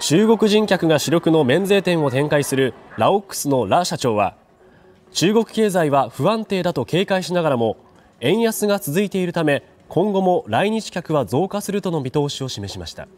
中国人客が主力の免税店を展開するラオックスのラ社長は中国経済は不安定だと警戒しながらも円安が続いているため今後も来日客は増加するとの見通しを示しました。